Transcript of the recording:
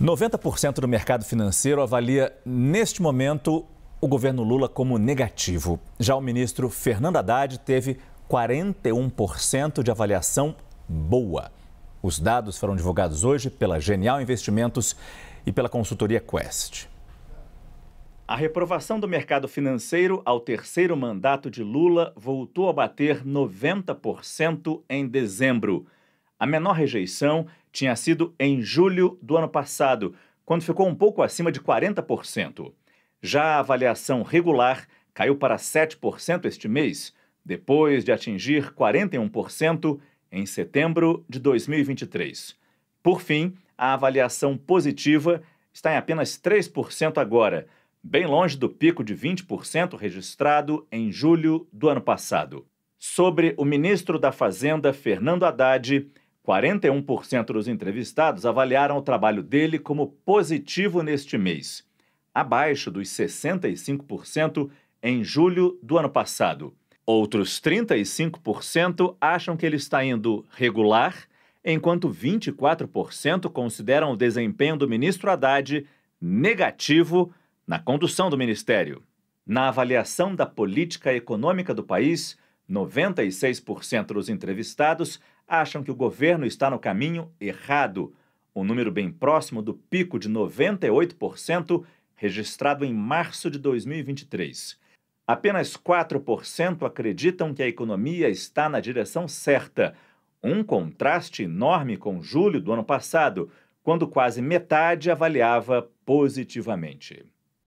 90% do mercado financeiro avalia, neste momento, o governo Lula como negativo. Já o ministro Fernando Haddad teve 41% de avaliação boa. Os dados foram divulgados hoje pela Genial Investimentos e pela consultoria Quest. A reprovação do mercado financeiro ao terceiro mandato de Lula voltou a bater 90% em dezembro. A menor rejeição tinha sido em julho do ano passado, quando ficou um pouco acima de 40%. Já a avaliação regular caiu para 7% este mês, depois de atingir 41% em setembro de 2023. Por fim, a avaliação positiva está em apenas 3% agora, bem longe do pico de 20% registrado em julho do ano passado. Sobre o ministro da Fazenda, Fernando Haddad, 41% dos entrevistados avaliaram o trabalho dele como positivo neste mês, abaixo dos 65% em julho do ano passado. Outros 35% acham que ele está indo regular, enquanto 24% consideram o desempenho do ministro Haddad negativo na condução do ministério. Na avaliação da política econômica do país, 96% dos entrevistados acham que o governo está no caminho errado, um número bem próximo do pico de 98% registrado em março de 2023. Apenas 4% acreditam que a economia está na direção certa, um contraste enorme com julho do ano passado, quando quase metade avaliava positivamente.